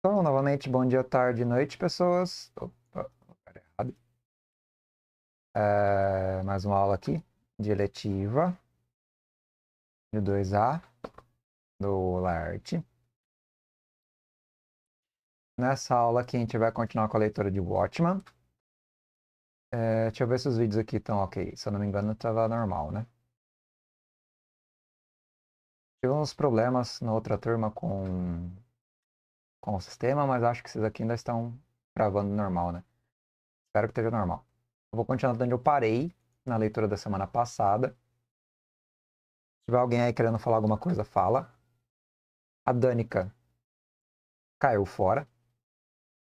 Então, novamente, bom dia, tarde, noite, pessoas. Opa, lugar é errado. É, mais uma aula aqui de letiva de 2A do LART. Nessa aula aqui a gente vai continuar com a leitura de Watchman. É, deixa eu ver se os vídeos aqui estão ok. Se eu não me engano, estava normal, né? Tive uns problemas na outra turma com com o sistema, mas acho que vocês aqui ainda estão gravando normal, né? Espero que esteja normal. Eu vou continuar onde eu parei na leitura da semana passada. Se tiver alguém aí querendo falar alguma coisa, fala. A Danica caiu fora,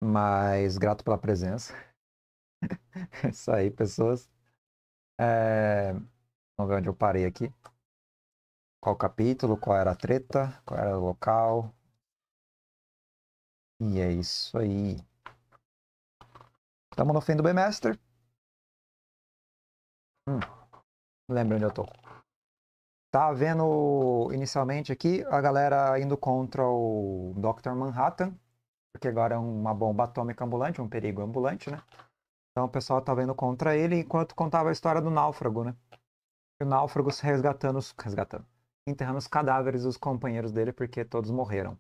mas grato pela presença. Isso aí, pessoas. É... Vamos ver onde eu parei aqui. Qual capítulo, qual era a treta, qual era o local, e é isso aí. Estamos no fim do bemaster. Hum. Lembra onde eu tô. Tá vendo inicialmente aqui a galera indo contra o Dr. Manhattan, porque agora é uma bomba atômica ambulante, um perigo ambulante, né? Então o pessoal tá vendo contra ele enquanto contava a história do náufrago, né? E o náufrago resgatando resgatando. enterrando os cadáveres dos companheiros dele porque todos morreram.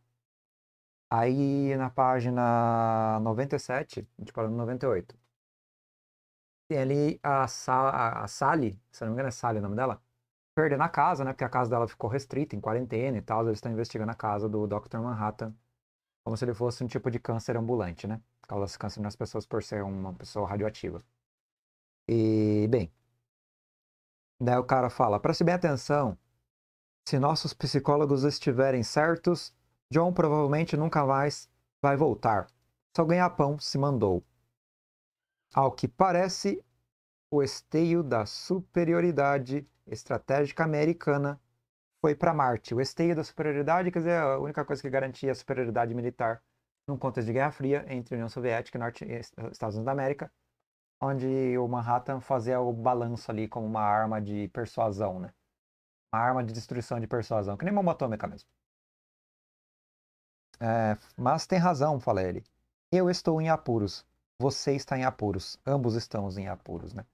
Aí na página 97, a gente parou no 98, tem ali a, Sa a, a Sally, se não me engano é Sally o nome dela, perdendo a casa, né? Porque a casa dela ficou restrita, em quarentena e tal. Eles estão investigando a casa do Dr. Manhattan como se ele fosse um tipo de câncer ambulante, né? Causa câncer nas pessoas por ser uma pessoa radioativa. E, bem. Daí o cara fala: preste bem atenção. Se nossos psicólogos estiverem certos, John provavelmente nunca mais vai voltar. Só ganhar pão se mandou. Ao que parece, o esteio da superioridade estratégica americana foi para Marte. O esteio da superioridade, quer dizer, a única coisa que garantia a superioridade militar num contexto de Guerra Fria entre União Soviética e Norte, Estados Unidos da América, onde o Manhattan fazia o balanço ali como uma arma de persuasão, né? Uma arma de destruição de persuasão, que nem uma atômica mesmo. É, mas tem razão, fala ele. Eu estou em apuros. Você está em apuros. Ambos estamos em apuros, né?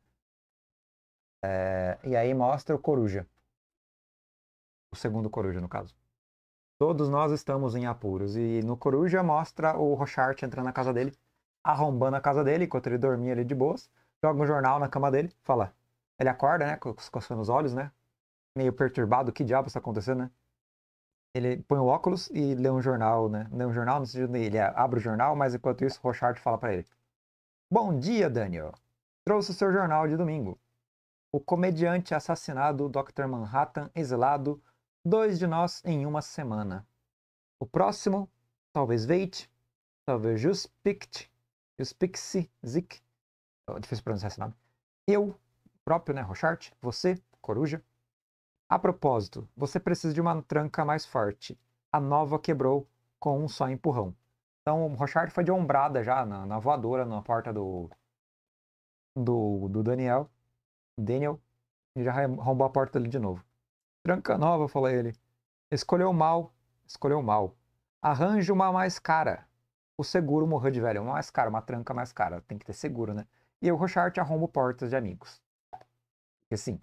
É, e aí mostra o coruja. O segundo coruja, no caso. Todos nós estamos em apuros. E no coruja mostra o Rochart entrando na casa dele, arrombando a casa dele, enquanto ele dormia ali de boas. Joga um jornal na cama dele, fala. Ele acorda, né? Coçando os olhos, né? Meio perturbado, que diabo está acontecendo, né? Ele põe o óculos e lê um jornal, né? Lê um jornal, sei se ele abre o jornal, mas enquanto isso, Rochard fala para ele. Bom dia, Daniel. Trouxe o seu jornal de domingo. O comediante assassinado Dr. Manhattan exilado, dois de nós em uma semana. O próximo, talvez Veit, talvez Juspict, Juspixi, Zik, é difícil pronunciar esse nome. Eu, próprio, né, Rochart, você, Coruja, a propósito, você precisa de uma tranca mais forte. A nova quebrou com um só empurrão. Então o Rochard foi de ombrada já na, na voadora, na porta do, do, do Daniel. Daniel e já arrombou a porta dele de novo. Tranca nova, falou ele. Escolheu mal, escolheu mal. Arranje uma mais cara. O seguro morreu de velho. Uma mais cara, uma tranca mais cara. Tem que ter seguro, né? E o Rochard arromba portas de amigos. Porque assim,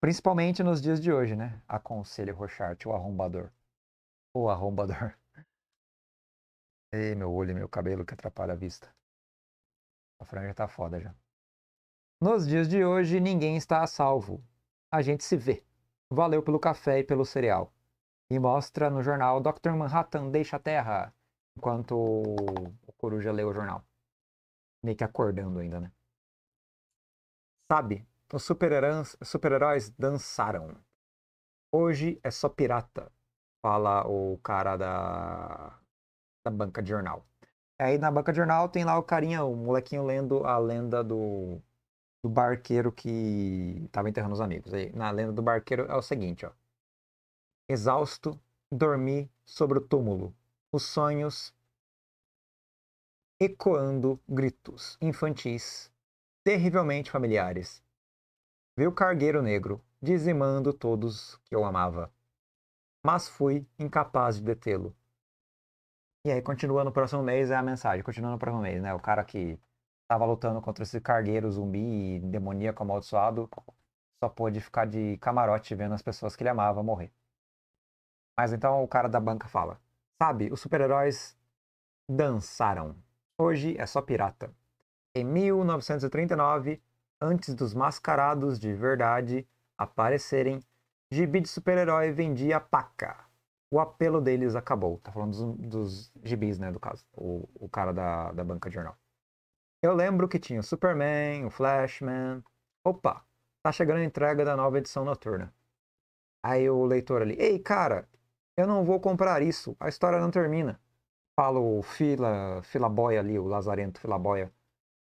Principalmente nos dias de hoje, né? Aconselho Rochart, o arrombador. O arrombador. Ei, meu olho e meu cabelo que atrapalha a vista. A franja tá foda já. Nos dias de hoje, ninguém está a salvo. A gente se vê. Valeu pelo café e pelo cereal. E mostra no jornal Dr. Manhattan deixa a Terra. Enquanto o Coruja lê o jornal. Meio que acordando ainda, né? Sabe? Os então, super-heróis super dançaram. Hoje é só pirata, fala o cara da, da banca de jornal. Aí na banca de jornal tem lá o carinha, o molequinho lendo a lenda do, do barqueiro que estava enterrando os amigos. Aí, na lenda do barqueiro é o seguinte, ó. Exausto, dormi sobre o túmulo. Os sonhos ecoando gritos infantis terrivelmente familiares vi o cargueiro negro, dizimando todos que eu amava. Mas fui incapaz de detê-lo. E aí, continua no próximo mês, é a mensagem. Continua no próximo mês, né? O cara que estava lutando contra esse cargueiro zumbi e demoníaco amaldiçoado só pôde ficar de camarote vendo as pessoas que ele amava morrer. Mas então o cara da banca fala: Sabe, os super-heróis dançaram. Hoje é só pirata. Em 1939, antes dos mascarados de verdade aparecerem, gibi de super-herói vendia paca. O apelo deles acabou. Tá falando dos, dos gibis, né, do caso. O, o cara da, da banca de jornal. Eu lembro que tinha o Superman, o Flashman. Opa, tá chegando a entrega da nova edição noturna. Aí o leitor ali, ei cara, eu não vou comprar isso, a história não termina. Fala o fila, filaboia ali, o lazarento filaboia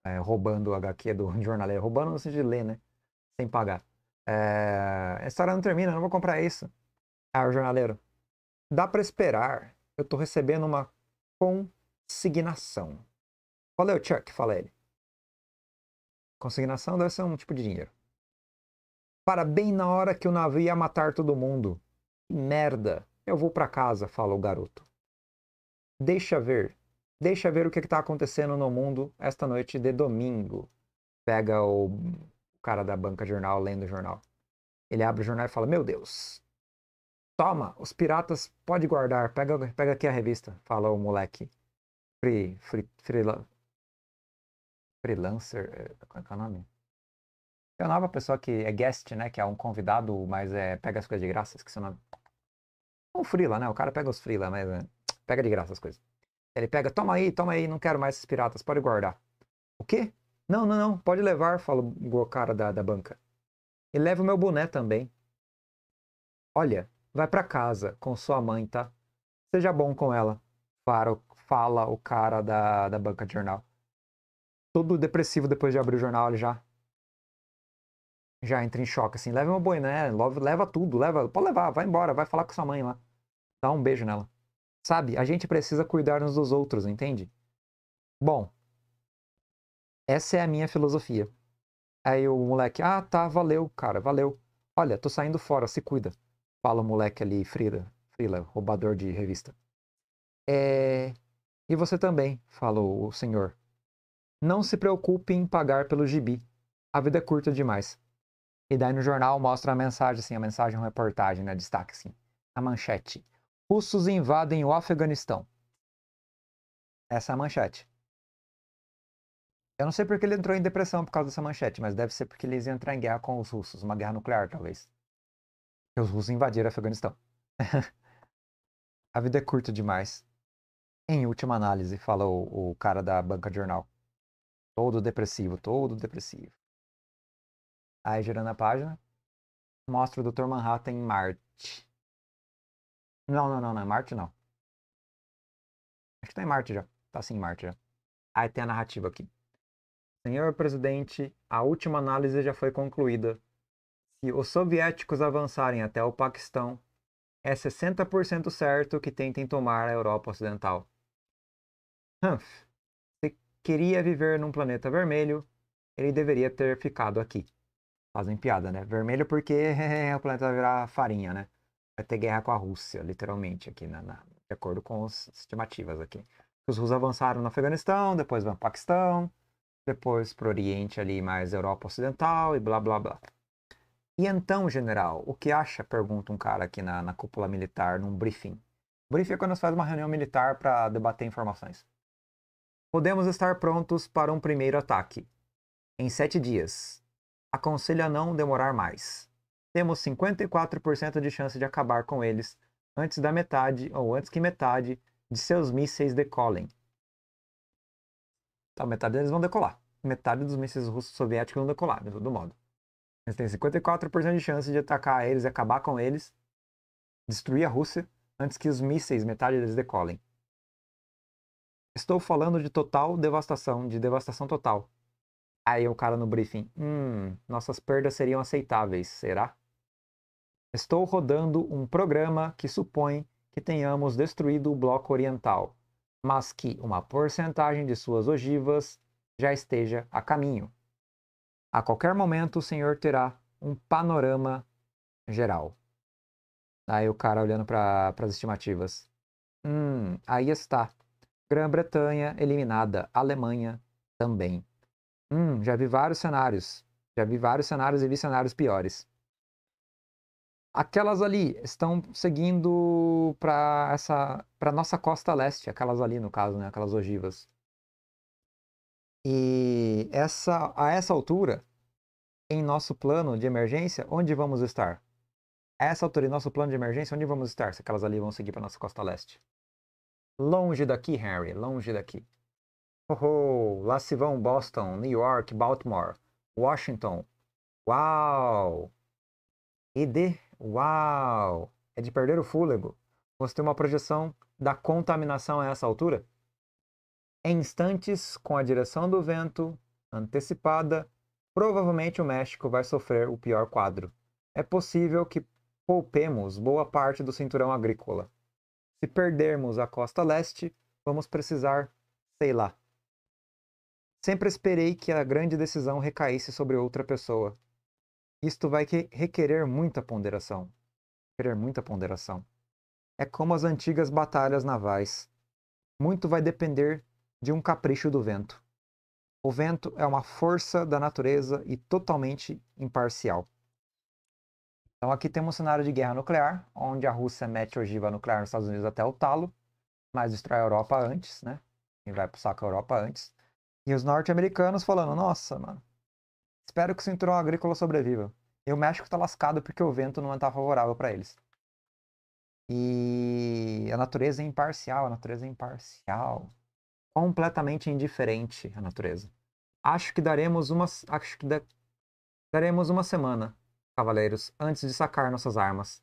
é, roubando o HQ do jornaleiro. É, roubando no sentido de ler, né? Sem pagar. É, a história não termina, não vou comprar isso. Ah, o jornaleiro. Dá para esperar. Eu tô recebendo uma consignação. Valeu, é Chuck, fala ele. Consignação deve ser um tipo de dinheiro. Para bem na hora que o navio ia matar todo mundo. Que merda. Eu vou para casa, fala o garoto. Deixa ver deixa ver o que está acontecendo no mundo esta noite de domingo. Pega o cara da banca jornal lendo o jornal. Ele abre o jornal e fala: Meu Deus, toma, os piratas pode guardar, pega, pega aqui a revista, fala o moleque. Free, free, freela, freelancer, é, qual é o nome? É nome nova pessoa que é guest, né? Que é um convidado, mas é, pega as coisas de graça, esqueci o nome. É um freela, né? O cara pega os freela, mas é, pega de graça as coisas. Ele pega, toma aí, toma aí, não quero mais esses piratas, pode guardar. O quê? Não, não, não, pode levar, fala o cara da, da banca. E leva o meu boné também. Olha, vai para casa com sua mãe, tá? Seja bom com ela, fala, fala o cara da, da banca de jornal. Todo depressivo depois de abrir o jornal, ele já já entra em choque, assim, leva meu boné, leva tudo, leva, pode levar, vai embora, vai falar com sua mãe lá. Dá um beijo nela. Sabe? A gente precisa cuidar uns dos outros, entende? Bom, essa é a minha filosofia. Aí o moleque, ah, tá, valeu, cara, valeu. Olha, tô saindo fora, se cuida. Fala o moleque ali, Frila, Frila, roubador de revista. É... E você também, falou o senhor. Não se preocupe em pagar pelo gibi. A vida é curta demais. E daí no jornal mostra a mensagem, assim, a mensagem, uma reportagem, né? Destaque, assim. A manchete. Russos invadem o Afeganistão. Essa é a manchete. Eu não sei porque ele entrou em depressão por causa dessa manchete, mas deve ser porque eles iam entrar em guerra com os russos, uma guerra nuclear, talvez. E os russos invadiram o Afeganistão. a vida é curta demais. Em última análise, fala o, o cara da banca de jornal. Todo depressivo, todo depressivo. Aí, girando a página, mostra o Dr. Manhattan em Marte. Não, não, não, não. É Marte não. Acho que tá em Marte já. Tá sim em Marte já. Aí tem a narrativa aqui. Senhor presidente, a última análise já foi concluída. Se os soviéticos avançarem até o Paquistão, é 60% certo que tentem tomar a Europa Ocidental. Humph, se queria viver num planeta vermelho, ele deveria ter ficado aqui. Fazem piada, né? Vermelho porque o planeta vai virar farinha, né? vai ter guerra com a Rússia, literalmente, aqui, na, na de acordo com as estimativas aqui. Os russos avançaram no Afeganistão, depois vão para o Paquistão, depois para o Oriente ali, mais Europa Ocidental e blá blá blá. E então, general, o que acha? Pergunta um cara aqui na, na cúpula militar, num briefing. Briefing é quando nós faz uma reunião militar para debater informações. Podemos estar prontos para um primeiro ataque. Em sete dias. Aconselho a não demorar mais temos 54% de chance de acabar com eles antes da metade ou antes que metade de seus mísseis decolem. Tá, metade deles vão decolar. Metade dos mísseis russos soviéticos vão decolar, de todo modo. Eles têm 54% de chance de atacar eles e acabar com eles, destruir a Rússia, antes que os mísseis, metade deles, decolem. Estou falando de total devastação, de devastação total. Aí o cara no briefing, hum, nossas perdas seriam aceitáveis, será? Estou rodando um programa que supõe que tenhamos destruído o bloco oriental, mas que uma porcentagem de suas ogivas já esteja a caminho. A qualquer momento o senhor terá um panorama geral. Aí o cara olhando para as estimativas. Hum, aí está. Grã-Bretanha eliminada, Alemanha também. Hum, já vi vários cenários. Já vi vários cenários e vi cenários piores. Aquelas ali estão seguindo para essa para nossa costa leste, aquelas ali no caso, né, aquelas ogivas. E essa a essa altura em nosso plano de emergência, onde vamos estar? A essa altura em nosso plano de emergência, onde vamos estar? Se aquelas ali vão seguir para nossa costa leste. Longe daqui, Harry, longe daqui. Oh, oh, lá se vão Boston, New York, Baltimore, Washington. Uau! E de Uau! É de perder o fôlego. Você tem uma projeção da contaminação a essa altura? Em instantes, com a direção do vento antecipada, provavelmente o México vai sofrer o pior quadro. É possível que poupemos boa parte do cinturão agrícola. Se perdermos a costa leste, vamos precisar, sei lá. Sempre esperei que a grande decisão recaísse sobre outra pessoa. Isto vai requerer muita ponderação. Requerer muita ponderação. É como as antigas batalhas navais. Muito vai depender de um capricho do vento. O vento é uma força da natureza e totalmente imparcial. Então aqui temos um cenário de guerra nuclear, onde a Rússia mete ogiva nuclear nos Estados Unidos até o talo, mas destrói a Europa antes, né? E vai pro saco a Europa antes. E os norte-americanos falando, nossa, mano, Espero que o cinturão agrícola sobreviva. E o México está lascado porque o vento não está favorável para eles. E a natureza é imparcial, a natureza é imparcial. Completamente indiferente a natureza. Acho que daremos uma, acho que da, daremos uma semana, cavaleiros, antes de sacar nossas armas.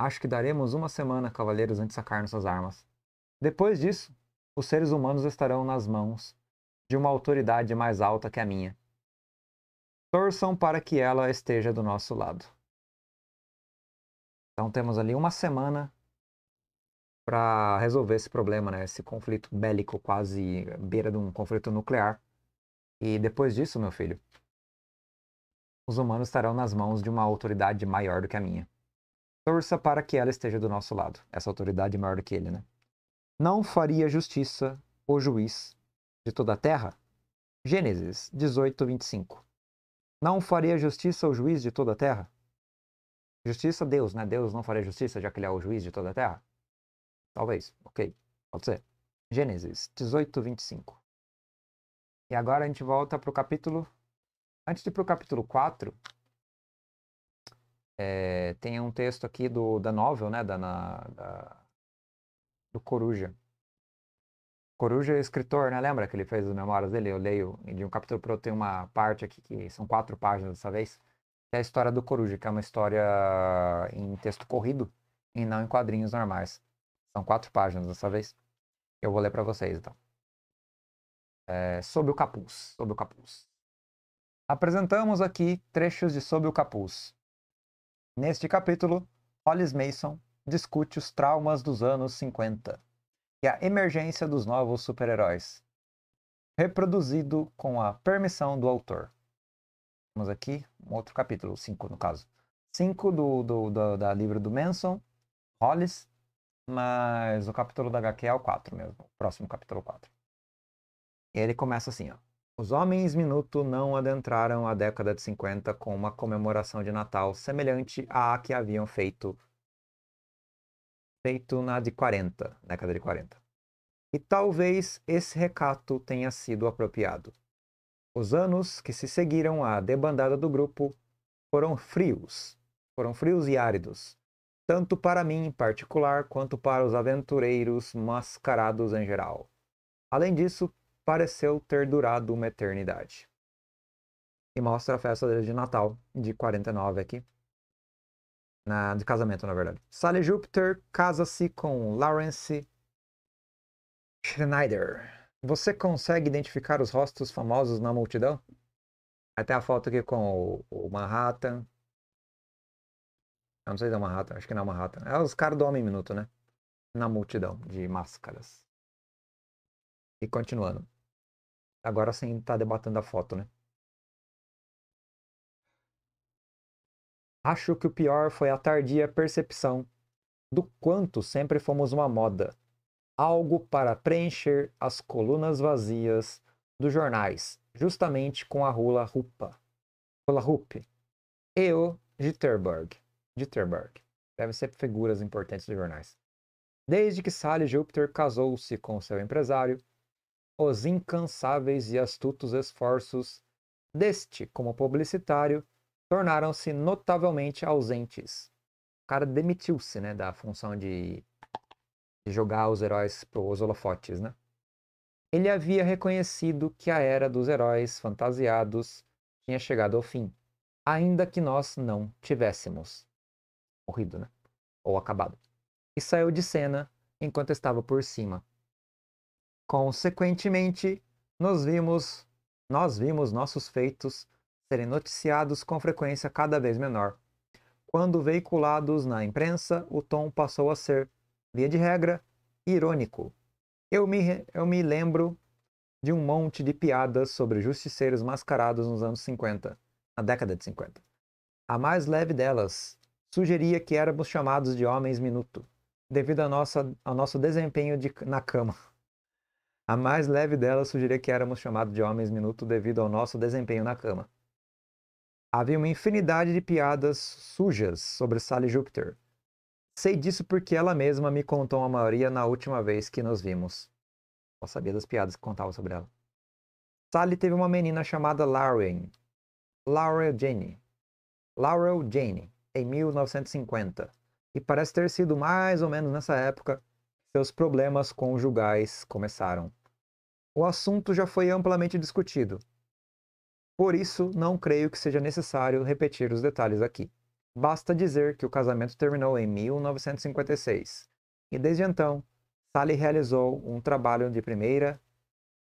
Acho que daremos uma semana, cavaleiros, antes de sacar nossas armas. Depois disso, os seres humanos estarão nas mãos de uma autoridade mais alta que a minha torçam para que ela esteja do nosso lado. Então temos ali uma semana para resolver esse problema, né? Esse conflito bélico quase beira de um conflito nuclear. E depois disso, meu filho, os humanos estarão nas mãos de uma autoridade maior do que a minha. Torça para que ela esteja do nosso lado. Essa autoridade maior do que ele, né? Não faria justiça o juiz de toda a terra? Gênesis 18, 25 não faria justiça ao juiz de toda a terra? Justiça, a Deus, né? Deus não faria justiça, já que ele é o juiz de toda a terra? Talvez, ok, pode ser. Gênesis 18, 25. E agora a gente volta para o capítulo. Antes de ir para o capítulo 4, é... tem um texto aqui do, da novel, né? Da, na, da, do Coruja. Coruja é escritor, né? Lembra que ele fez as memórias dele? Eu leio de um capítulo para outro, tem uma parte aqui que são quatro páginas dessa vez. É a história do Coruja, que é uma história em texto corrido e não em quadrinhos normais. São quatro páginas dessa vez. Eu vou ler para vocês, então. É, Sob o capuz. Sob o capuz. Apresentamos aqui trechos de Sob o capuz. Neste capítulo, Hollis Mason discute os traumas dos anos 50 e a emergência dos novos super-heróis, reproduzido com a permissão do autor. Temos aqui um outro capítulo, 5 no caso. 5 do, do, do, da livro do Manson, Hollis, mas o capítulo da HQ é o 4 mesmo, o próximo capítulo 4. E ele começa assim, ó. Os homens minuto não adentraram a década de 50 com uma comemoração de Natal semelhante à que haviam feito feito na de 40, na década de 40. E talvez esse recato tenha sido apropriado. Os anos que se seguiram à debandada do grupo foram frios, foram frios e áridos, tanto para mim em particular quanto para os aventureiros mascarados em geral. Além disso, pareceu ter durado uma eternidade. E mostra a festa de Natal de 49 aqui. Na, de casamento, na verdade. Sally Jupiter casa-se com Lawrence Schneider. Você consegue identificar os rostos famosos na multidão? Até a foto aqui com o, o Manhattan. Eu não sei se é o Manhattan, acho que não é Manhattan. É os caras do Homem Minuto, né? Na multidão de máscaras. E continuando. Agora sim, tá debatendo a foto, né? Acho que o pior foi a tardia percepção do quanto sempre fomos uma moda, algo para preencher as colunas vazias dos jornais, justamente com a Rula Rupa. Rula Rupe. Eu, Jitterberg. Jitterberg. Devem ser figuras importantes dos jornais. Desde que Sally Júpiter casou-se com seu empresário, os incansáveis e astutos esforços deste como publicitário tornaram-se notavelmente ausentes. O cara demitiu-se, né, da função de, de jogar os heróis para os holofotes, né? Ele havia reconhecido que a era dos heróis fantasiados tinha chegado ao fim, ainda que nós não tivéssemos morrido, né? Ou acabado. E saiu de cena enquanto estava por cima. Consequentemente, nós vimos, nós vimos nossos feitos serem noticiados com frequência cada vez menor. Quando veiculados na imprensa, o tom passou a ser, via de regra, irônico. Eu me, eu me lembro de um monte de piadas sobre justiceiros mascarados nos anos 50, na década de 50. A mais leve delas sugeria que éramos chamados de homens minuto, devido a nossa, ao nosso desempenho de, na cama. A mais leve delas sugeria que éramos chamados de homens minuto devido ao nosso desempenho na cama. Havia uma infinidade de piadas sujas sobre Sally Júpiter. Sei disso porque ela mesma me contou a maioria na última vez que nos vimos. Só sabia das piadas que contava sobre ela. Sally teve uma menina chamada Lauren. Laurel Jane. Laurel Jane, em 1950. E parece ter sido mais ou menos nessa época que seus problemas conjugais começaram. O assunto já foi amplamente discutido, por isso, não creio que seja necessário repetir os detalhes aqui. Basta dizer que o casamento terminou em 1956 e, desde então, Sally realizou um trabalho de primeira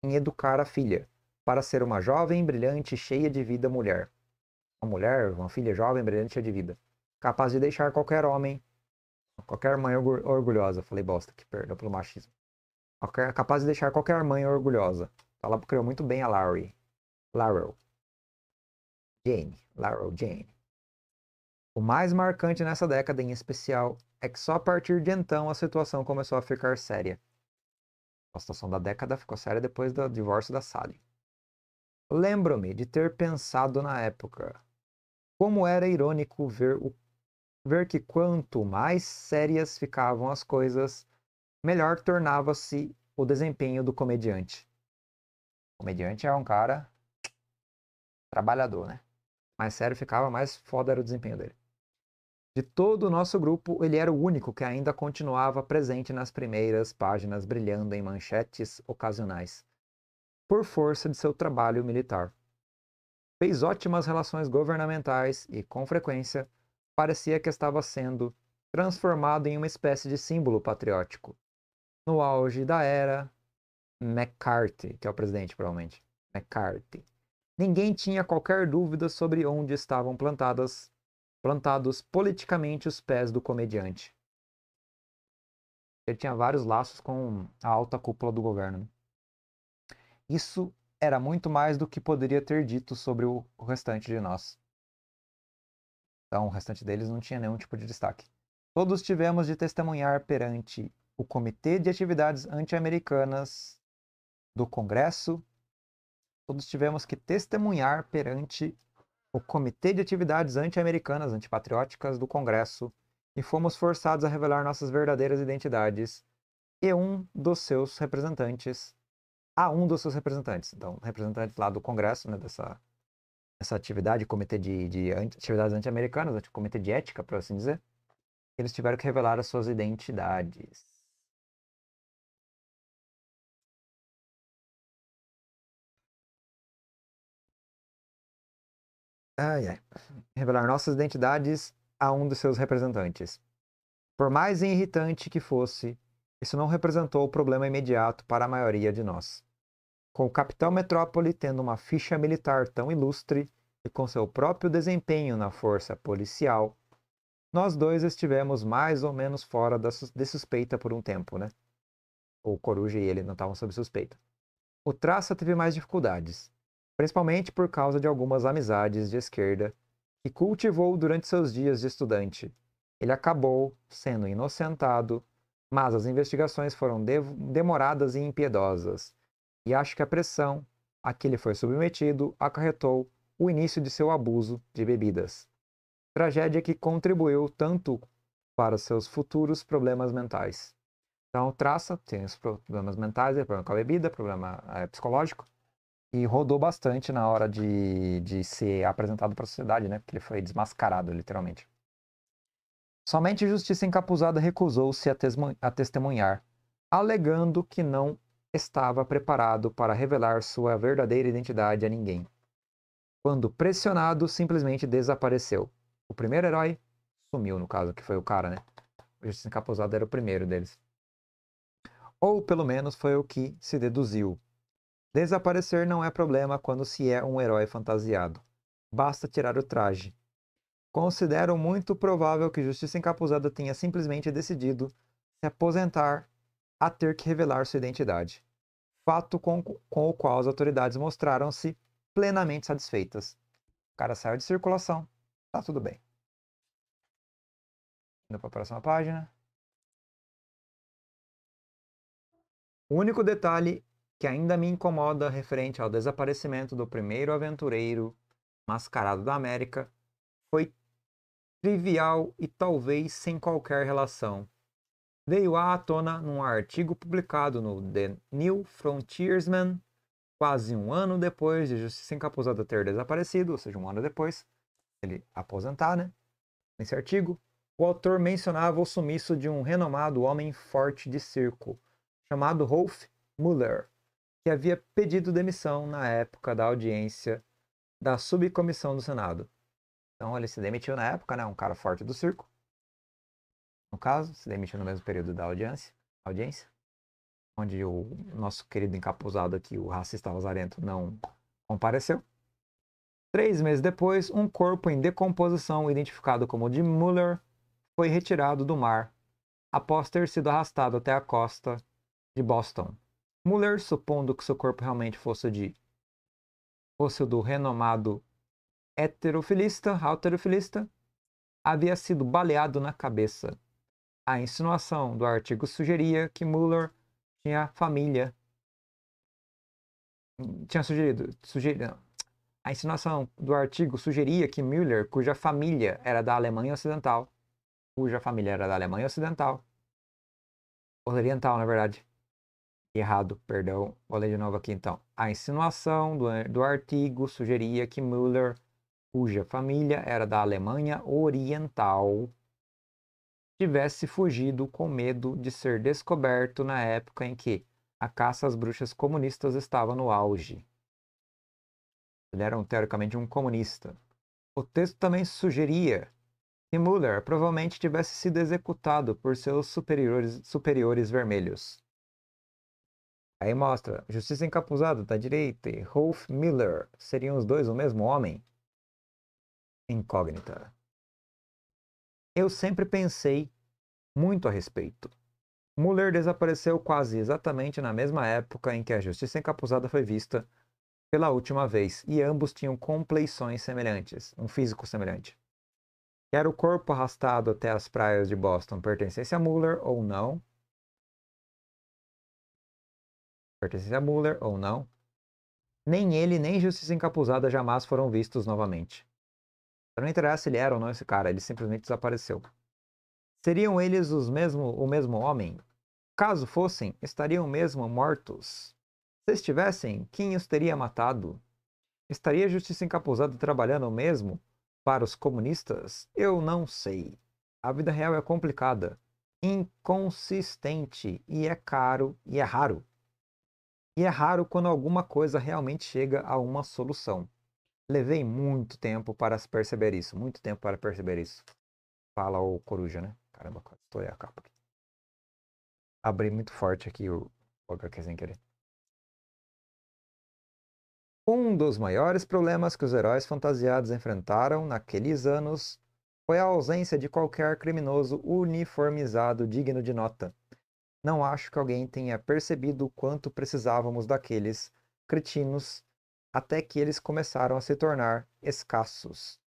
em educar a filha para ser uma jovem, brilhante, cheia de vida mulher. Uma mulher, uma filha jovem, brilhante, cheia de vida, capaz de deixar qualquer homem, qualquer mãe orgulhosa. Falei bosta, que perdeu pelo machismo. Capaz de deixar qualquer mãe orgulhosa. Ela criou muito bem a Larry. Laurel. Jane, Laurel Jane. O mais marcante nessa década em especial é que só a partir de então a situação começou a ficar séria. A situação da década ficou séria depois do divórcio da Sally. Lembro-me de ter pensado na época como era irônico ver, o, ver que quanto mais sérias ficavam as coisas, melhor tornava-se o desempenho do comediante. O comediante é um cara trabalhador, né? mais sério ficava, mais foda era o desempenho dele. De todo o nosso grupo, ele era o único que ainda continuava presente nas primeiras páginas, brilhando em manchetes ocasionais, por força de seu trabalho militar. Fez ótimas relações governamentais e, com frequência, parecia que estava sendo transformado em uma espécie de símbolo patriótico. No auge da era McCarthy, que é o presidente, provavelmente. McCarthy ninguém tinha qualquer dúvida sobre onde estavam plantadas, plantados politicamente os pés do comediante. Ele tinha vários laços com a alta cúpula do governo. Né? Isso era muito mais do que poderia ter dito sobre o restante de nós. Então, o restante deles não tinha nenhum tipo de destaque. Todos tivemos de testemunhar perante o Comitê de Atividades Anti-Americanas do Congresso todos tivemos que testemunhar perante o Comitê de Atividades Anti-Americanas Antipatrióticas do Congresso e fomos forçados a revelar nossas verdadeiras identidades e um dos seus representantes a um dos seus representantes. Então, representante lá do Congresso, né, dessa essa atividade, comitê de, de atividades anti-americanas, comitê de ética, por assim dizer, eles tiveram que revelar as suas identidades. Ai, ai. Revelar nossas identidades a um dos seus representantes. Por mais irritante que fosse, isso não representou o problema imediato para a maioria de nós. Com o capitão Metrópole tendo uma ficha militar tão ilustre e com seu próprio desempenho na força policial, nós dois estivemos mais ou menos fora de suspeita por um tempo, né? O Coruja e ele não estavam sob suspeita. O Traça teve mais dificuldades principalmente por causa de algumas amizades de esquerda que cultivou durante seus dias de estudante. Ele acabou sendo inocentado, mas as investigações foram demoradas e impiedosas, e acho que a pressão a que ele foi submetido acarretou o início de seu abuso de bebidas. Tragédia que contribuiu tanto para seus futuros problemas mentais. Então, traça, tem os problemas mentais, problema com a bebida, problema é, psicológico, e rodou bastante na hora de, de ser apresentado para a sociedade, né? Porque ele foi desmascarado, literalmente. Somente Justiça Encapuzada recusou-se a testemunhar, alegando que não estava preparado para revelar sua verdadeira identidade a ninguém. Quando pressionado, simplesmente desapareceu. O primeiro herói sumiu, no caso, que foi o cara, né? O Justiça Encapuzada era o primeiro deles. Ou pelo menos foi o que se deduziu Desaparecer não é problema quando se é um herói fantasiado. Basta tirar o traje. Considero muito provável que Justiça Encapuzada tenha simplesmente decidido se aposentar a ter que revelar sua identidade. Fato com, com o qual as autoridades mostraram-se plenamente satisfeitas. O cara saiu de circulação. Tá tudo bem. Indo para a próxima página. O único detalhe que ainda me incomoda referente ao desaparecimento do primeiro aventureiro mascarado da América foi trivial e talvez sem qualquer relação. veio à tona num artigo publicado no The New Frontiersman quase um ano depois de Justiça Encapuzada ter desaparecido, ou seja, um ano depois, ele aposentar, né? Nesse artigo, o autor mencionava o sumiço de um renomado homem forte de circo, chamado Rolf Muller que havia pedido demissão na época da audiência da subcomissão do Senado. Então ele se demitiu na época, né? Um cara forte do circo. No caso, se demitiu no mesmo período da audiência, audiência onde o nosso querido encapuzado aqui, o racista Lazarento, não compareceu. Três meses depois, um corpo em decomposição, identificado como de Muller, foi retirado do mar após ter sido arrastado até a costa de Boston, Muller, supondo que seu corpo realmente fosse de fosse o do renomado heterofilista, heterofilista, havia sido baleado na cabeça. A insinuação do artigo sugeria que Muller tinha família. Tinha sugerido. Sugeri, A insinuação do artigo sugeria que Müller, cuja família era da Alemanha Ocidental, cuja família era da Alemanha Ocidental, oriental, na verdade, Errado, perdão. Vou ler de novo aqui então. A insinuação do, do artigo sugeria que Müller, cuja família era da Alemanha Oriental, tivesse fugido com medo de ser descoberto na época em que a caça às bruxas comunistas estava no auge. Ele era teoricamente um comunista. O texto também sugeria que Müller provavelmente tivesse sido executado por seus superiores, superiores vermelhos. Aí mostra, Justiça Encapuzada da direita e Rolf Miller. Seriam os dois o mesmo homem? Incógnita. Eu sempre pensei muito a respeito. Muller desapareceu quase exatamente na mesma época em que a Justiça Encapuzada foi vista pela última vez, e ambos tinham compleições semelhantes, um físico semelhante. Quer o corpo arrastado até as praias de Boston pertencesse a Muller ou não, pertencia a Muller ou não, nem ele nem Justiça Encapuzada jamais foram vistos novamente. Então, não interessa se ele era ou não esse cara, ele simplesmente desapareceu. Seriam eles os mesmo, o mesmo homem? Caso fossem, estariam mesmo mortos? Se estivessem, quem os teria matado? Estaria Justiça Encapuzada trabalhando mesmo para os comunistas? Eu não sei. A vida real é complicada, inconsistente e é caro e é raro e é raro quando alguma coisa realmente chega a uma solução. Levei muito tempo para perceber isso, muito tempo para perceber isso. Fala o coruja, né? Caramba, estou aí a capa. Abri muito forte aqui o, o HQ sem querer. Um dos maiores problemas que os heróis fantasiados enfrentaram naqueles anos foi a ausência de qualquer criminoso uniformizado digno de nota. Não acho que alguém tenha percebido o quanto precisávamos daqueles cretinos até que eles começaram a se tornar escassos.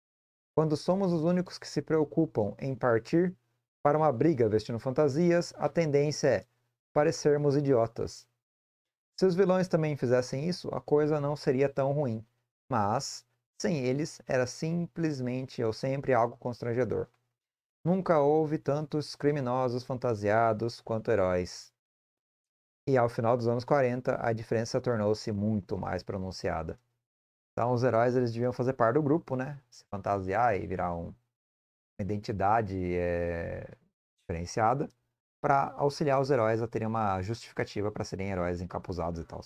Quando somos os únicos que se preocupam em partir para uma briga vestindo fantasias, a tendência é parecermos idiotas. Se os vilões também fizessem isso, a coisa não seria tão ruim. Mas, sem eles, era simplesmente ou sempre algo constrangedor. Nunca houve tantos criminosos fantasiados quanto heróis. E ao final dos anos 40, a diferença tornou-se muito mais pronunciada. Então, os heróis eles deviam fazer parte do grupo, né? Se fantasiar e virar um, uma identidade é, diferenciada para auxiliar os heróis a terem uma justificativa para serem heróis encapuzados e tal.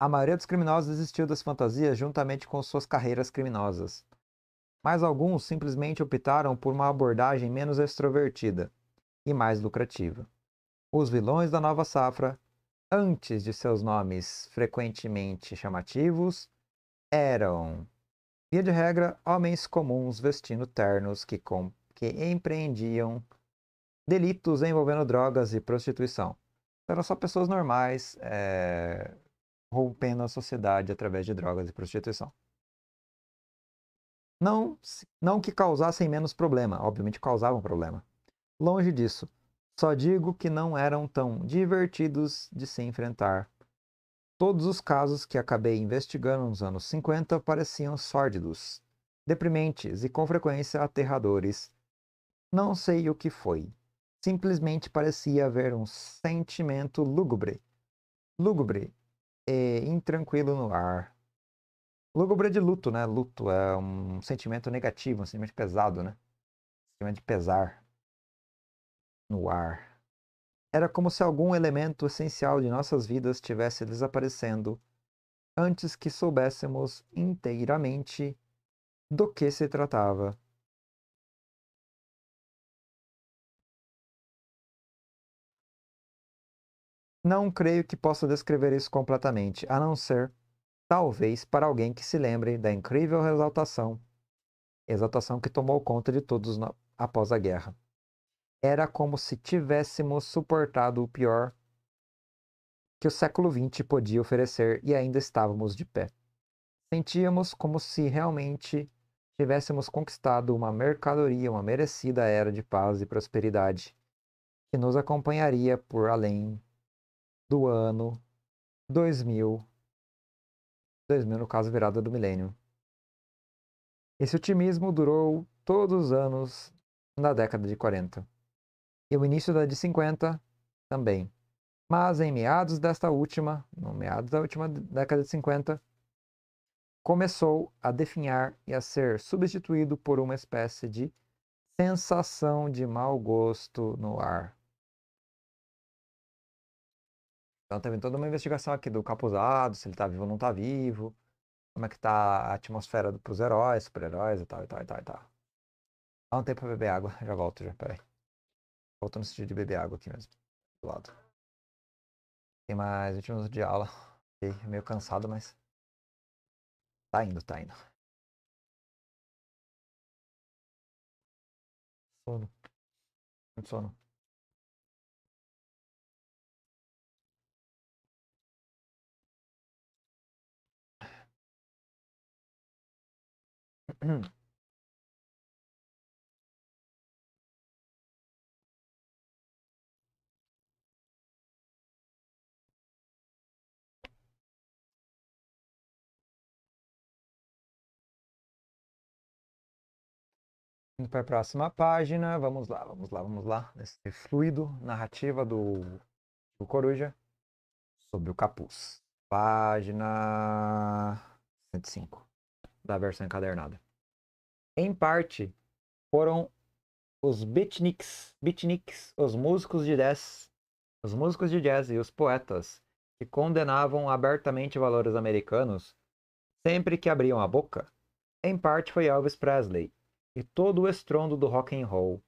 A maioria dos criminosos desistiu das fantasias juntamente com suas carreiras criminosas mas alguns simplesmente optaram por uma abordagem menos extrovertida e mais lucrativa. Os vilões da nova safra, antes de seus nomes frequentemente chamativos, eram, via de regra, homens comuns vestindo ternos que, com... que empreendiam delitos envolvendo drogas e prostituição. Eram só pessoas normais é... rompendo a sociedade através de drogas e prostituição. Não, não que causassem menos problema, obviamente causavam problema. Longe disso. Só digo que não eram tão divertidos de se enfrentar. Todos os casos que acabei investigando nos anos 50 pareciam sórdidos, deprimentes e com frequência aterradores. Não sei o que foi. Simplesmente parecia haver um sentimento lúgubre, lúgubre e intranquilo no ar. Lúgubre de luto, né? Luto é um sentimento negativo, um sentimento pesado, né? Um sentimento de pesar no ar. Era como se algum elemento essencial de nossas vidas estivesse desaparecendo antes que soubéssemos inteiramente do que se tratava. Não creio que possa descrever isso completamente, a não ser talvez para alguém que se lembre da incrível exaltação, exaltação que tomou conta de todos após a guerra. Era como se tivéssemos suportado o pior que o século XX podia oferecer e ainda estávamos de pé. Sentíamos como se realmente tivéssemos conquistado uma mercadoria, uma merecida era de paz e prosperidade que nos acompanharia por além do ano 2000 2000, no caso, virada do milênio. Esse otimismo durou todos os anos na década de 40 e o início da de 50 também. Mas em meados desta última, no meados da última década de 50, começou a definhar e a ser substituído por uma espécie de sensação de mau gosto no ar. Então teve toda uma investigação aqui do Capuzado, se ele tá vivo ou não tá vivo, como é que tá a atmosfera do, pros heróis, super-heróis e tal, e tal, e tal, e tal. Dá um tempo pra beber água, já volto, já, peraí. Volto no sentido de beber água aqui mesmo, do lado. Tem mais 20 minutos de aula. Fiquei meio cansado, mas. Tá indo, tá indo. Sono. Muito sono. Hum. Indo para a próxima página, vamos lá, vamos lá, vamos lá, nesse fluido narrativa do, do Coruja sobre o capuz. Página 105 da versão encadernada em parte, foram os beatniks, beatniks, os músicos de jazz, os músicos de jazz e os poetas que condenavam abertamente valores americanos sempre que abriam a boca. Em parte foi Elvis Presley e todo o estrondo do rock and roll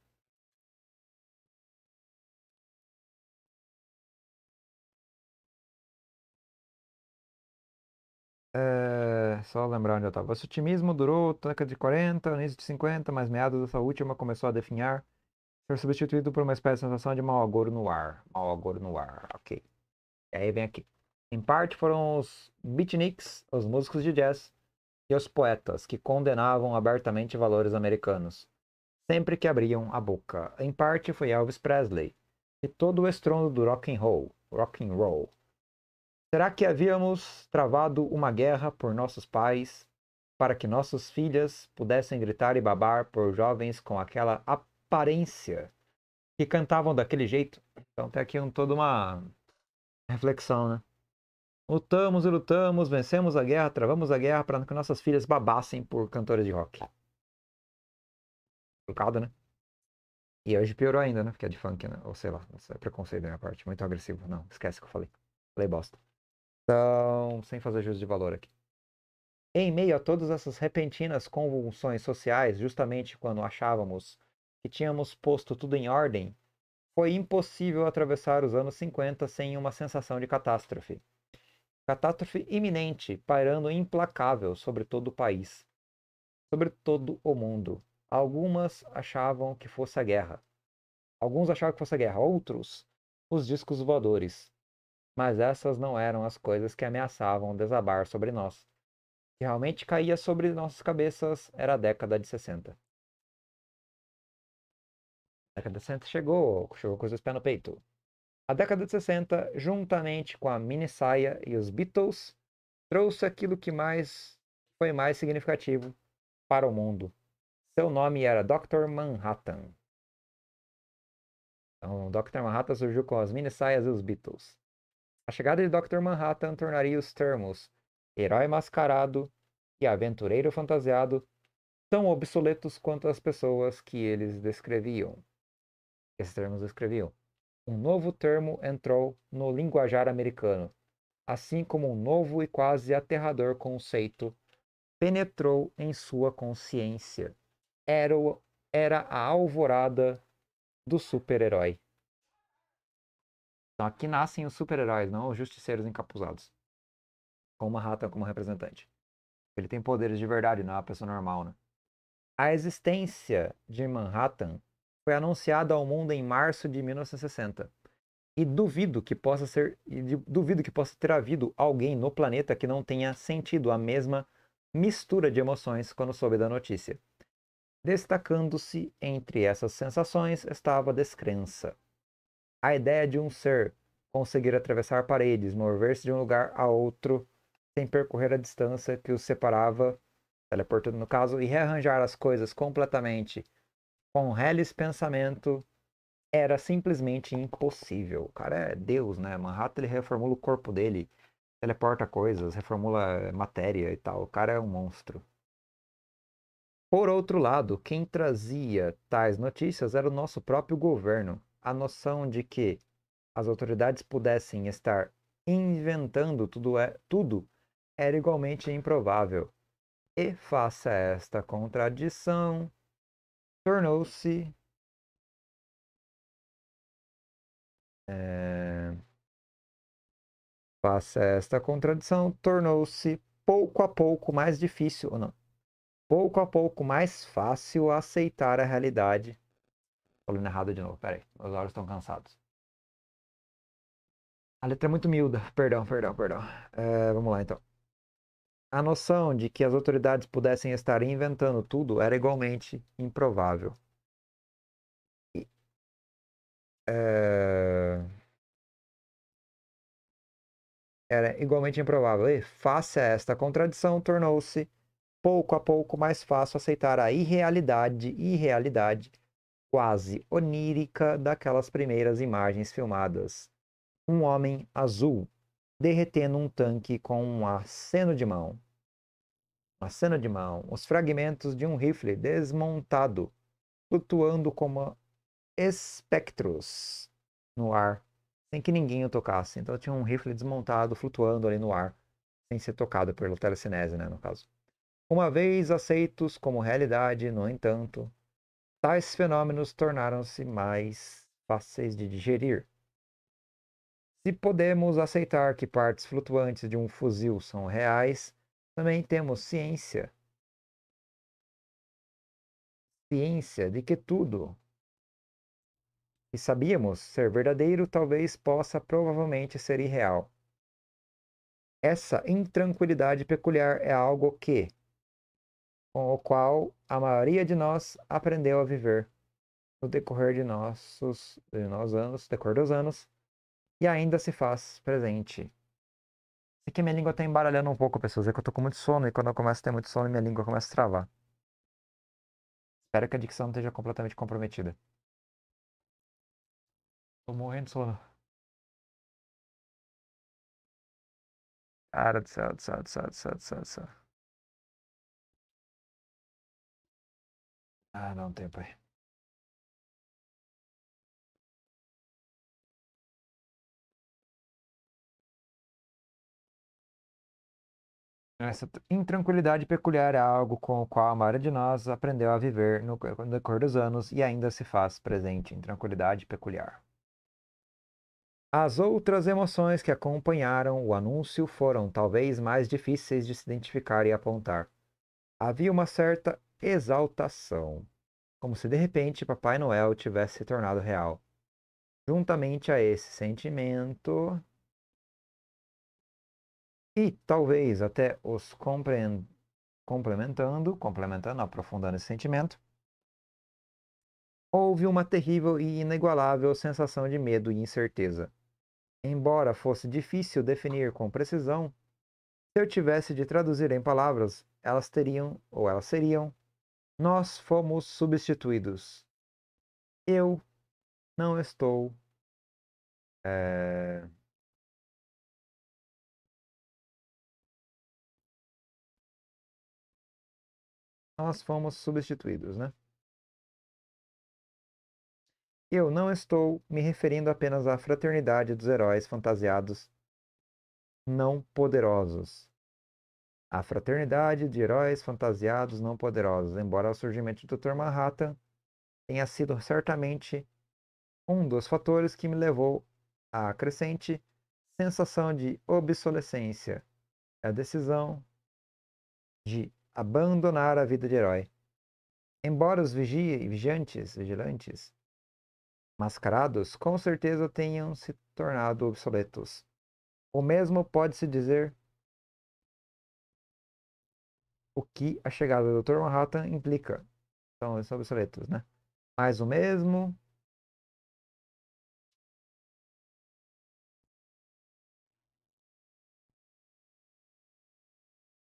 É, só lembrar onde eu estava. Esse otimismo durou cerca de 40, início de 50, mas meados dessa última começou a definhar. Ser substituído por uma espécie de sensação de mau agouro no ar. Mau agouro no ar, ok. E aí vem aqui. Em parte foram os beatniks, os músicos de jazz, e os poetas, que condenavam abertamente valores americanos, sempre que abriam a boca. Em parte foi Elvis Presley, e todo o estrondo do rock and roll, rock and roll Será que havíamos travado uma guerra por nossos pais para que nossos filhas pudessem gritar e babar por jovens com aquela aparência que cantavam daquele jeito? Então tem aqui um, toda uma reflexão, né? Lutamos e lutamos, vencemos a guerra, travamos a guerra para que nossas filhas babassem por cantores de rock. Complicado, né? E hoje piorou ainda, né? Porque é de funk, né? Ou sei lá, isso é preconceito da minha parte. Muito agressivo. Não, esquece que eu falei. Falei bosta. Então, sem fazer juízo de valor aqui. Em meio a todas essas repentinas convulsões sociais, justamente quando achávamos que tínhamos posto tudo em ordem, foi impossível atravessar os anos 50 sem uma sensação de catástrofe. Catástrofe iminente, pairando implacável sobre todo o país, sobre todo o mundo. Algumas achavam que fosse a guerra. Alguns achavam que fosse a guerra, outros, os discos voadores mas essas não eram as coisas que ameaçavam desabar sobre nós. O que realmente caía sobre nossas cabeças era a década de 60. A década de 60 chegou, chegou com os pés no peito. A década de 60, juntamente com a mini saia e os Beatles, trouxe aquilo que mais foi mais significativo para o mundo. Seu nome era Dr. Manhattan. Então, Dr. Manhattan surgiu com as mini saias e os Beatles. A chegada de Dr. Manhattan tornaria os termos herói mascarado e aventureiro fantasiado tão obsoletos quanto as pessoas que eles descreviam. Esses termos descreviam. Um novo termo entrou no linguajar americano, assim como um novo e quase aterrador conceito penetrou em sua consciência. Era, o, era a alvorada do super-herói. Então aqui nascem os super-heróis, não os justiceiros encapuzados. Com uma rata como representante. Ele tem poderes de verdade, não é uma pessoa normal, né? A existência de Manhattan foi anunciada ao mundo em março de 1960. E duvido que possa ser, duvido que possa ter havido alguém no planeta que não tenha sentido a mesma mistura de emoções quando soube da notícia. Destacando-se entre essas sensações estava a descrença. A ideia de um ser conseguir atravessar paredes, mover-se de um lugar a outro sem percorrer a distância que os separava, teleportando no caso, e rearranjar as coisas completamente com um reles pensamento era simplesmente impossível. O cara é Deus, né? Manhattan ele reformula o corpo dele, teleporta coisas, reformula matéria e tal. O cara é um monstro. Por outro lado, quem trazia tais notícias era o nosso próprio governo a noção de que as autoridades pudessem estar inventando tudo, é, tudo era igualmente improvável. E, faça esta contradição, tornou-se. É, esta contradição, tornou-se pouco a pouco mais difícil, ou não, pouco a pouco mais fácil aceitar a realidade Falando errado de novo, peraí. Meus olhos estão cansados. A letra é muito miúda. Perdão, perdão, perdão. É, vamos lá, então. A noção de que as autoridades pudessem estar inventando tudo era igualmente improvável. E, é... Era igualmente improvável. E, face a esta contradição, tornou-se pouco a pouco mais fácil aceitar a irrealidade, irrealidade quase onírica daquelas primeiras imagens filmadas. Um homem azul derretendo um tanque com um aceno de mão. Um aceno de mão, os fragmentos de um rifle desmontado, flutuando como espectros no ar, sem que ninguém o tocasse. Então tinha um rifle desmontado flutuando ali no ar, sem ser tocado pelo telecinese, né, no caso. Uma vez aceitos como realidade, no entanto, Tais fenômenos tornaram-se mais fáceis de digerir. Se podemos aceitar que partes flutuantes de um fuzil são reais, também temos ciência. Ciência de que tudo que sabíamos ser verdadeiro talvez possa provavelmente ser irreal. Essa intranquilidade peculiar é algo que, com o qual a maioria de nós aprendeu a viver no decorrer de nossos de nossos anos, decorrer dos anos, e ainda se faz presente. É que minha língua está embaralhando um pouco, pessoas. É que eu estou com muito sono e quando eu começo a ter muito sono, minha língua começa a travar. Espero que a dicção não esteja completamente comprometida. Estou morrendo de sono. Cara do céu, do céu, do céu, do céu, do céu. Do céu. Ah, dá um tempo aí. Essa intranquilidade peculiar é algo com o qual a maioria de nós aprendeu a viver no decorrer dos anos e ainda se faz presente. Intranquilidade peculiar. As outras emoções que acompanharam o anúncio foram talvez mais difíceis de se identificar e apontar. Havia uma certa exaltação, como se de repente Papai Noel tivesse se tornado real. Juntamente a esse sentimento, e talvez até os complementando, complementando, aprofundando esse sentimento, houve uma terrível e inigualável sensação de medo e incerteza. Embora fosse difícil definir com precisão, se eu tivesse de traduzir em palavras, elas teriam, ou elas seriam, nós fomos substituídos. Eu não estou. É... Nós fomos substituídos, né? Eu não estou me referindo apenas à fraternidade dos heróis fantasiados não poderosos. A fraternidade de heróis fantasiados não poderosos, embora o surgimento do Dr. Manhattan tenha sido certamente um dos fatores que me levou à crescente sensação de obsolescência, a decisão de abandonar a vida de herói. Embora os vigia, vigiantes, vigilantes, mascarados, com certeza tenham se tornado obsoletos. O mesmo pode-se dizer o que a chegada do Dr. Manhattan implica. Então, são obsoletos, né? Mais o mesmo.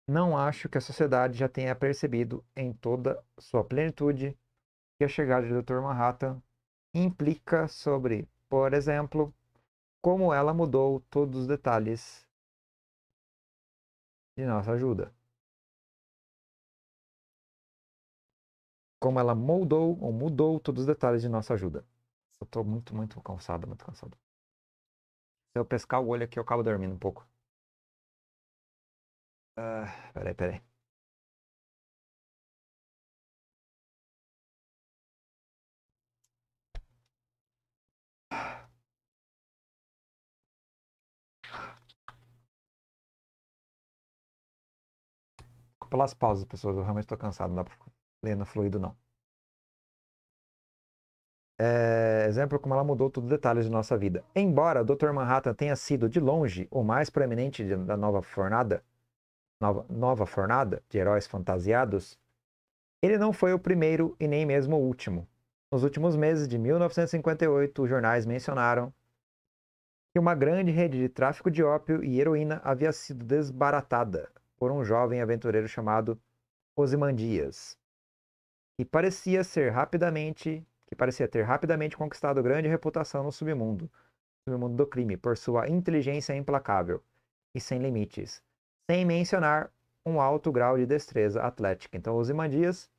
Não acho que a sociedade já tenha percebido em toda sua plenitude que a chegada do Dr. Manhattan implica sobre, por exemplo, como ela mudou todos os detalhes de nossa ajuda. como ela moldou ou mudou todos os detalhes de nossa ajuda. Eu estou muito, muito cansado, muito cansado. Se eu pescar o olho aqui, eu acabo dormindo um pouco. Ah, peraí, peraí. Pelas pausas, pessoas, eu realmente estou cansado, não dá pra Lena fluido, não. É, exemplo como ela mudou todos os detalhes de nossa vida. Embora Dr. Manhattan tenha sido, de longe, o mais proeminente da nova fornada, nova, nova fornada de heróis fantasiados, ele não foi o primeiro e nem mesmo o último. Nos últimos meses de 1958, os jornais mencionaram que uma grande rede de tráfico de ópio e heroína havia sido desbaratada por um jovem aventureiro chamado Osimandias e parecia ser rapidamente, que parecia ter rapidamente conquistado grande reputação no submundo, submundo do crime, por sua inteligência implacável e sem limites, sem mencionar um alto grau de destreza atlética. Então, Ozymandias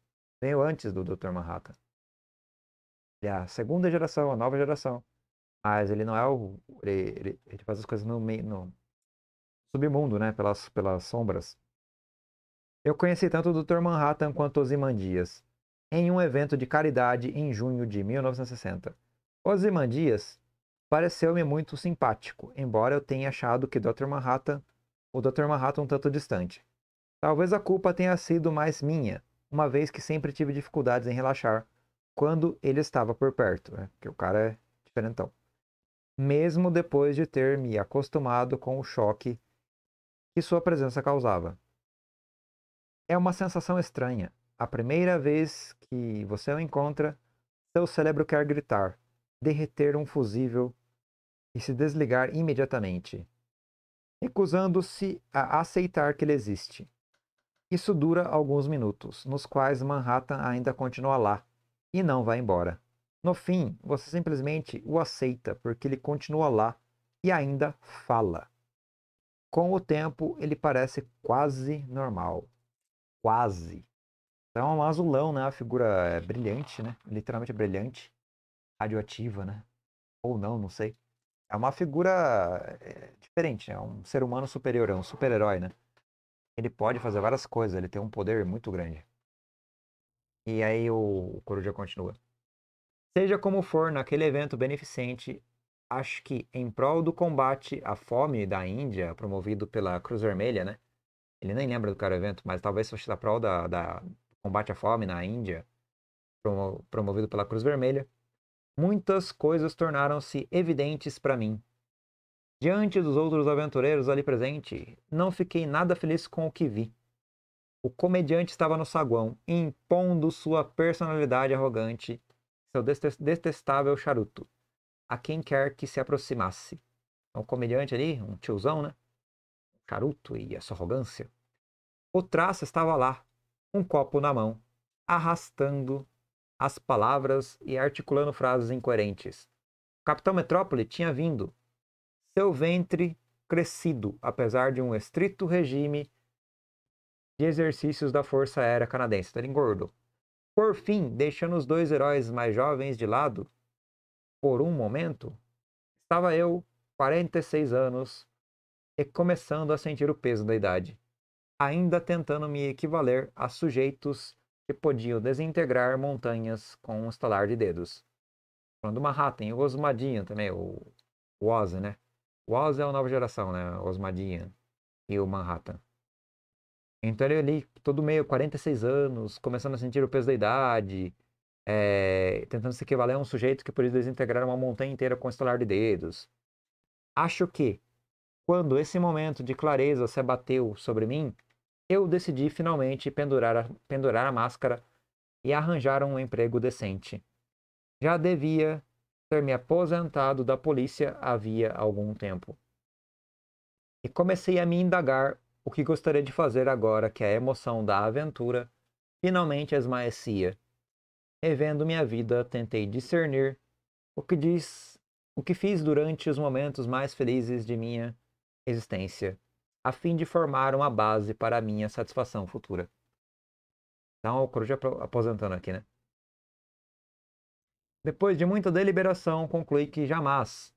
veio antes do Dr. Manhattan. Ele é a segunda geração, a nova geração. Mas ele não é o. Ele, ele, ele faz as coisas no, no submundo, né? Pelas, pelas sombras. Eu conheci tanto o Dr. Manhattan quanto Ozymandias em um evento de caridade em junho de 1960. Ozymandias pareceu-me muito simpático, embora eu tenha achado que Dr. Manhattan, o Dr. Manhattan um tanto distante. Talvez a culpa tenha sido mais minha, uma vez que sempre tive dificuldades em relaxar quando ele estava por perto, né? que o cara é diferentão. Mesmo depois de ter me acostumado com o choque que sua presença causava. É uma sensação estranha, a primeira vez que você o encontra, seu cérebro quer gritar, derreter um fusível e se desligar imediatamente, recusando-se a aceitar que ele existe. Isso dura alguns minutos, nos quais Manhattan ainda continua lá e não vai embora. No fim, você simplesmente o aceita porque ele continua lá e ainda fala. Com o tempo, ele parece quase normal. Quase. É um azulão, né? A figura é brilhante, né? Literalmente é brilhante. Radioativa, né? Ou não, não sei. É uma figura eh, diferente, né? É um ser humano superior, é um super-herói, né? Ele pode fazer várias coisas, ele tem um poder muito grande. E aí o, o Coruja continua. Seja como for, naquele evento beneficente, acho que em prol do combate à fome da Índia, promovido pela Cruz Vermelha, né? Ele nem lembra do cara evento, mas talvez fosse da prol da, da, combate à fome na Índia, promovido pela Cruz Vermelha, muitas coisas tornaram-se evidentes para mim. Diante dos outros aventureiros ali presente, não fiquei nada feliz com o que vi. O comediante estava no saguão, impondo sua personalidade arrogante, seu detestável charuto, a quem quer que se aproximasse. É um comediante ali, um tiozão, né? Charuto e a arrogância. O traço estava lá, um copo na mão, arrastando as palavras e articulando frases incoerentes. O capitão Metrópole tinha vindo, seu ventre crescido, apesar de um estrito regime de exercícios da Força Aérea Canadense. Então, ele engordou. Por fim, deixando os dois heróis mais jovens de lado, por um momento, estava eu, 46 anos, e começando a sentir o peso da idade ainda tentando me equivaler a sujeitos que podiam desintegrar montanhas com um estalar de dedos. Falando do Manhattan, o Osmadinha também, o, o Oz, né? O Oz é a nova geração, né? O Osmadian e o Manhattan. Então ele ali, todo meio, 46 anos, começando a sentir o peso da idade, é, tentando se equivaler a um sujeito que podia desintegrar uma montanha inteira com um estalar de dedos. Acho que quando esse momento de clareza se abateu sobre mim, eu decidi finalmente pendurar a, pendurar a máscara e arranjar um emprego decente. Já devia ter me aposentado da polícia havia algum tempo. E comecei a me indagar o que gostaria de fazer agora que a emoção da aventura finalmente esmaecia. Revendo minha vida, tentei discernir o que diz, o que fiz durante os momentos mais felizes de minha existência, a fim de formar uma base para a minha satisfação futura. Então, tá o Coruja aposentando aqui, né? Depois de muita deliberação, concluí que jamais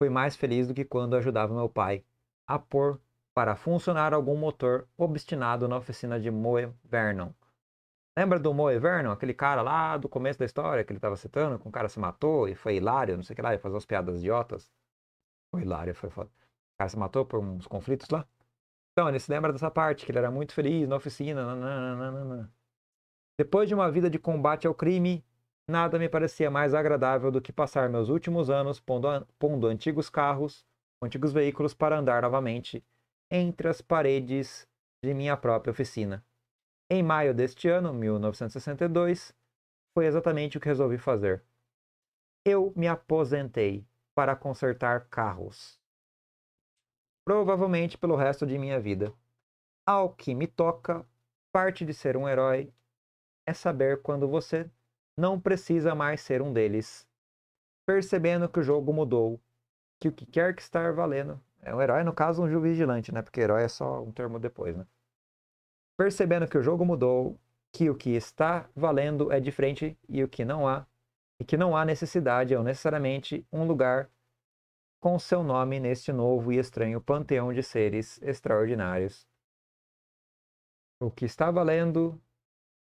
fui mais feliz do que quando ajudava meu pai a pôr para funcionar algum motor obstinado na oficina de Moe Vernon. Lembra do Moe Vernon, aquele cara lá do começo da história que ele estava citando, que um cara se matou e foi hilário, não sei o que lá, e fazia umas piadas idiotas? Foi hilário, foi foda cara se matou por uns conflitos lá. Então, ele se lembra dessa parte, que ele era muito feliz na oficina. Nananana. Depois de uma vida de combate ao crime, nada me parecia mais agradável do que passar meus últimos anos pondo, pondo antigos carros, antigos veículos para andar novamente entre as paredes de minha própria oficina. Em maio deste ano, 1962, foi exatamente o que resolvi fazer. Eu me aposentei para consertar carros provavelmente pelo resto de minha vida. Ao que me toca, parte de ser um herói é saber quando você não precisa mais ser um deles. Percebendo que o jogo mudou, que o que quer que estar valendo é um herói, no caso, um vigilante, né? Porque herói é só um termo depois, né? Percebendo que o jogo mudou, que o que está valendo é diferente e o que não há, e que não há necessidade ou necessariamente um lugar com seu nome neste novo e estranho panteão de seres extraordinários. O que está valendo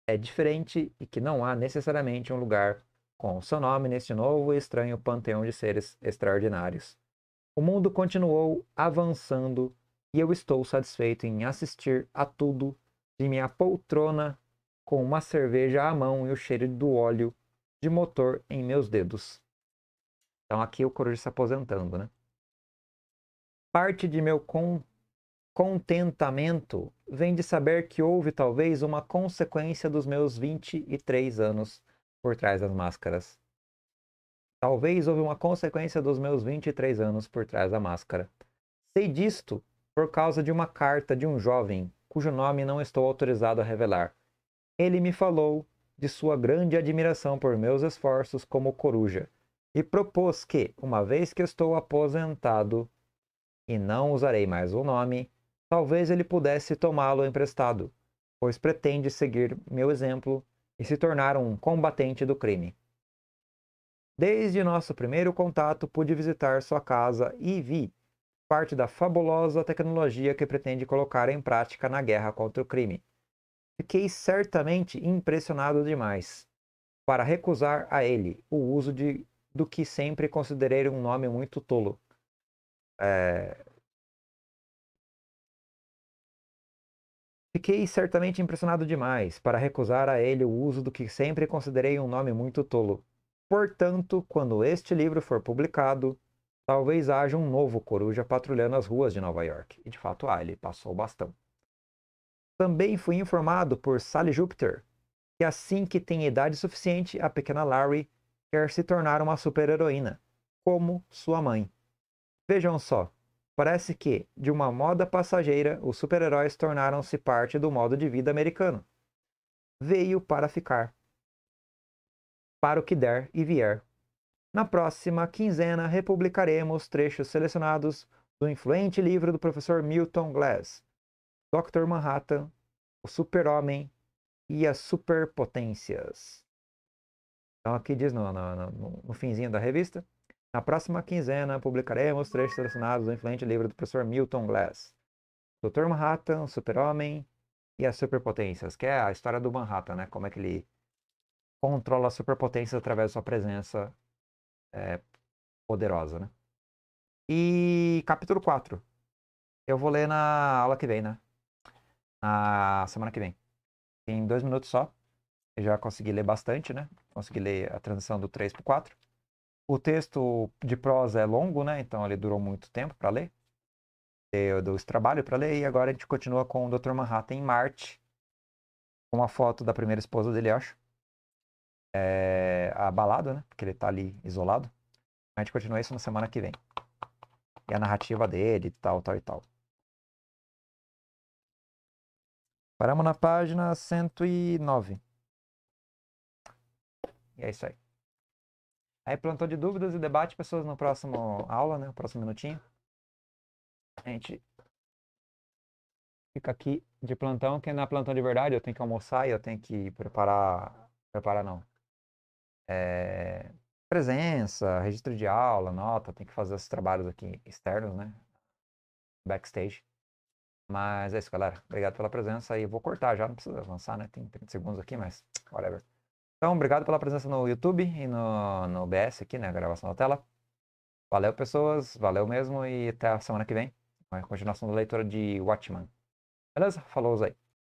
é diferente e que não há necessariamente um lugar com seu nome neste novo e estranho panteão de seres extraordinários. O mundo continuou avançando e eu estou satisfeito em assistir a tudo de minha poltrona com uma cerveja à mão e o cheiro do óleo de motor em meus dedos. Então aqui o Coruja se aposentando, né? Parte de meu con contentamento vem de saber que houve talvez uma consequência dos meus 23 anos por trás das máscaras. Talvez houve uma consequência dos meus 23 anos por trás da máscara. Sei disto por causa de uma carta de um jovem cujo nome não estou autorizado a revelar. Ele me falou de sua grande admiração por meus esforços como coruja e propôs que, uma vez que estou aposentado e não usarei mais o nome, talvez ele pudesse tomá-lo emprestado, pois pretende seguir meu exemplo e se tornar um combatente do crime. Desde nosso primeiro contato, pude visitar sua casa e vi parte da fabulosa tecnologia que pretende colocar em prática na guerra contra o crime. Fiquei certamente impressionado demais para recusar a ele o uso de do que sempre considerei um nome muito tolo. É... Fiquei certamente impressionado demais para recusar a ele o uso do que sempre considerei um nome muito tolo. Portanto, quando este livro for publicado, talvez haja um novo coruja patrulhando as ruas de Nova York. E de fato ah, ele passou o bastão. Também fui informado por Sally Jupiter que assim que tem idade suficiente, a pequena Larry quer se tornar uma super-heroína, como sua mãe. Vejam só, parece que, de uma moda passageira, os super-heróis tornaram-se parte do modo de vida americano. Veio para ficar. Para o que der e vier. Na próxima quinzena, republicaremos trechos selecionados do influente livro do professor Milton Glass, Dr. Manhattan, o Super-Homem e as Superpotências. Então aqui diz no, no, no finzinho da revista, na próxima quinzena publicaremos trechos selecionados do influente livro do professor Milton Glass. Dr. Manhattan, Super-Homem e as Superpotências, que é a história do Manhattan, né? Como é que ele controla as superpotências através da sua presença é, poderosa, né? E capítulo 4. Eu vou ler na aula que vem, né? Na semana que vem. Em dois minutos só. Eu já consegui ler bastante, né? consegui ler a transição do 3 para o 4. O texto de prosa é longo, né? Então ele durou muito tempo para ler. Eu dou esse trabalho para ler e agora a gente continua com o Dr. Manhattan em Marte. Com uma foto da primeira esposa dele, acho. É, abalado, né? Porque ele tá ali isolado. A gente continua isso na semana que vem. E a narrativa dele, tal, tal e tal. Paramos na página 109. E é isso aí. Aí, plantão de dúvidas e debate, pessoas, no próximo aula, né? No próximo minutinho. A gente fica aqui de plantão, que na é plantão de verdade eu tenho que almoçar e eu tenho que preparar. Preparar não. É, presença, registro de aula, nota, tem que fazer esses trabalhos aqui externos, né? Backstage. Mas é isso, galera. Obrigado pela presença e vou cortar já, não precisa avançar, né? Tem 30 segundos aqui, mas whatever. Então, obrigado pela presença no YouTube e no, no BS aqui, né? Gravação da tela. Valeu, pessoas. Valeu mesmo. E até a semana que vem. A continuação da leitura de Watchman. Beleza? Falou aí.